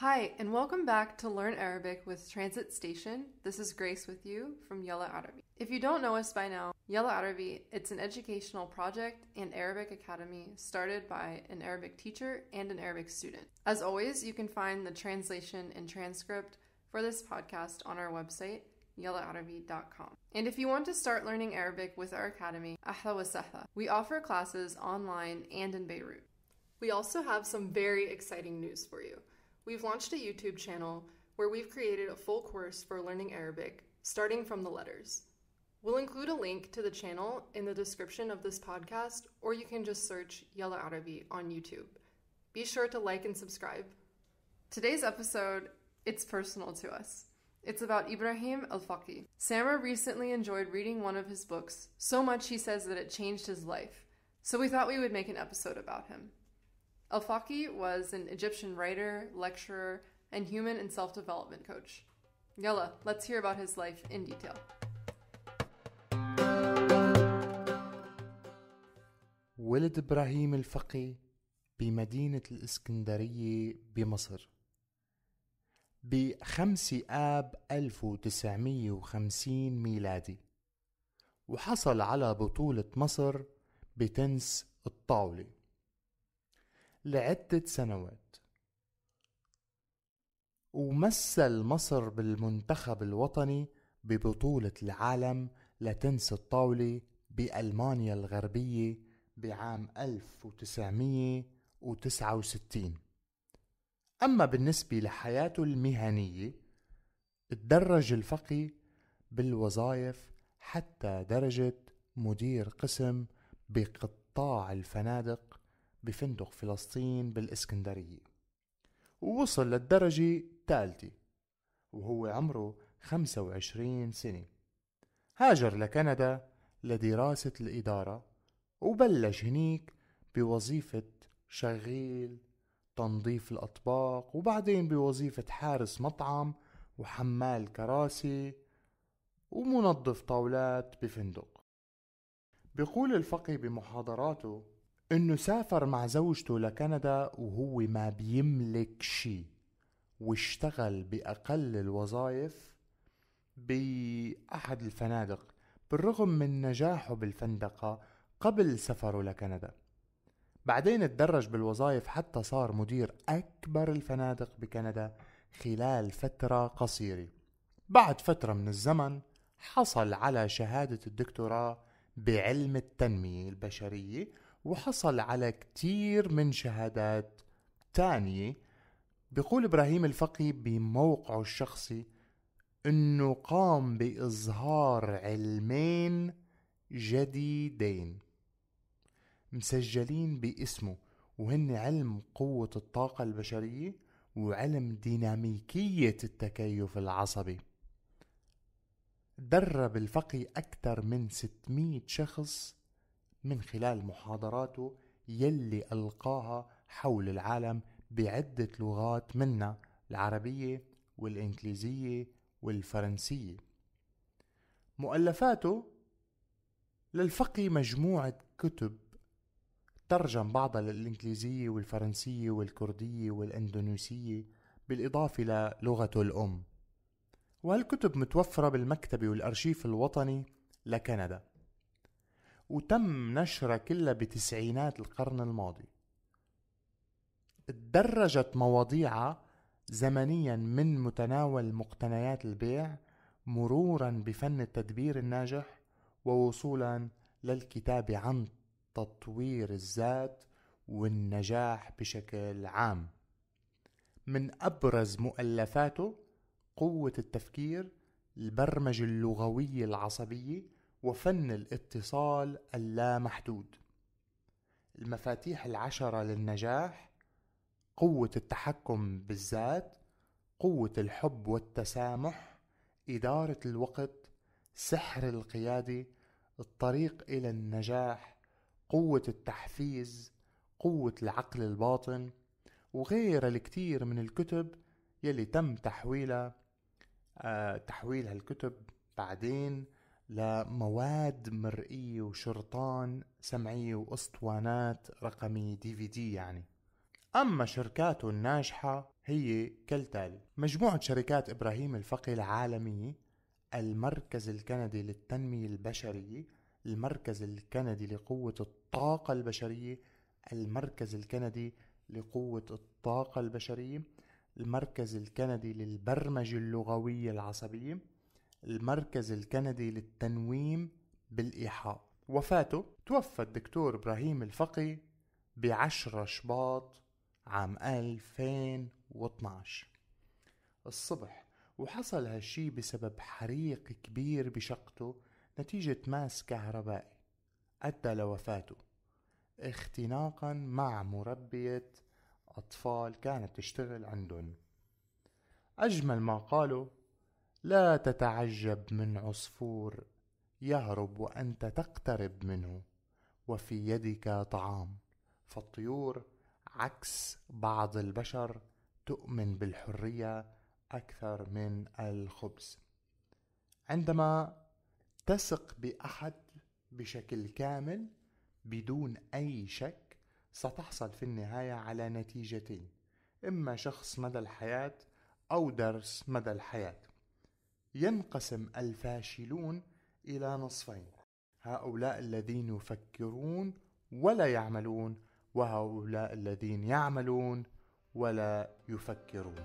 Hi, and welcome back to Learn Arabic with Transit Station. This is Grace with you from Yala Arabi. If you don't know us by now, Yala Arabi, it's an educational project and Arabic academy started by an Arabic teacher and an Arabic student. As always, you can find the translation and transcript for this podcast on our website, yalaarabi.com. And if you want to start learning Arabic with our academy, Ahla wa we offer classes online and in Beirut. We also have some very exciting news for you. We've launched a YouTube channel where we've created a full course for learning Arabic, starting from the letters. We'll include a link to the channel in the description of this podcast, or you can just search Yalla Arabi on YouTube. Be sure to like and subscribe. Today's episode, it's personal to us. It's about Ibrahim Al Faqi. Samra recently enjoyed reading one of his books, so much he says that it changed his life. So we thought we would make an episode about him. El Faki was an Egyptian writer, lecturer, and human and self development coach. Yella, let's hear about his life in detail. ولد إبراهيم الفقي بمدينة الإسكندرية بمصر بخمسة آب 1950 ميلادي وحصل على بطولة مصر بتنس الطاولة لعدة سنوات ومثل مصر بالمنتخب الوطني ببطولة العالم لتنس الطاولة بألمانيا الغربية بعام 1969 أما بالنسبة لحياته المهنية تدرج الفقي بالوظائف حتى درجة مدير قسم بقطاع الفنادق بفندق فلسطين بالإسكندرية ووصل للدرجة الثالثة وهو عمره 25 سنة هاجر لكندا لدراسة الإدارة وبلش هنيك بوظيفة شغيل تنظيف الأطباق وبعدين بوظيفة حارس مطعم وحمال كراسي ومنظف طاولات بفندق بيقول الفقي بمحاضراته انه سافر مع زوجته لكندا وهو ما بيملك شيء واشتغل باقل الوظائف باحد الفنادق بالرغم من نجاحه بالفندقه قبل سفره لكندا بعدين تدرج بالوظائف حتى صار مدير اكبر الفنادق بكندا خلال فتره قصيره بعد فتره من الزمن حصل على شهاده الدكتوراه بعلم التنميه البشريه وحصل على كتير من شهادات تانية بيقول إبراهيم الفقي بموقعه الشخصي أنه قام بإظهار علمين جديدين مسجلين باسمه وهن علم قوة الطاقة البشرية وعلم ديناميكية التكيف العصبي درب الفقي أكثر من 600 شخص من خلال محاضراته يلي ألقاها حول العالم بعدة لغات منها العربية والإنجليزية والفرنسية مؤلفاته للفقي مجموعة كتب ترجم بعضها للإنجليزية والفرنسية والكردية والأندونيسية بالإضافة للغته الأم وهالكتب متوفرة بالمكتبة والأرشيف الوطني لكندا وتم نشرها كلها بتسعينات القرن الماضي تدرجت مواضيعها زمنيا من متناول مقتنيات البيع مرورا بفن التدبير الناجح ووصولا للكتاب عن تطوير الذات والنجاح بشكل عام من ابرز مؤلفاته قوه التفكير البرمجه اللغويه العصبيه وفن الاتصال اللامحدود المفاتيح العشرة للنجاح قوة التحكم بالذات قوة الحب والتسامح إدارة الوقت سحر القيادة الطريق إلى النجاح قوة التحفيز قوة العقل الباطن وغيرها الكتير من الكتب يلي تم تحويلها آه، تحويل هالكتب بعدين لمواد مرئية وشرطان سمعية وأسطوانات رقمية دي في دي يعني أما شركاته الناجحة هي كالتالي مجموعة شركات إبراهيم الفقي العالمية المركز الكندي للتنمية البشرية المركز الكندي لقوة الطاقة البشرية المركز الكندي لقوة الطاقة البشرية المركز الكندي للبرمجة اللغوية العصبية المركز الكندي للتنويم بالإيحاء وفاته توفى الدكتور إبراهيم الفقي بعشرة شباط عام 2012 الصبح وحصل هالشي بسبب حريق كبير بشقته نتيجة ماس كهربائي أدى لوفاته اختناقا مع مربية أطفال كانت تشتغل عندهم أجمل ما قاله لا تتعجب من عصفور يهرب وانت تقترب منه وفي يدك طعام فالطيور عكس بعض البشر تؤمن بالحريه اكثر من الخبز عندما تثق باحد بشكل كامل بدون اي شك ستحصل في النهايه على نتيجتين اما شخص مدى الحياه او درس مدى الحياه ينقسم الفاشلون إلى نصفين هؤلاء الذين يفكرون ولا يعملون وهؤلاء الذين يعملون ولا يفكرون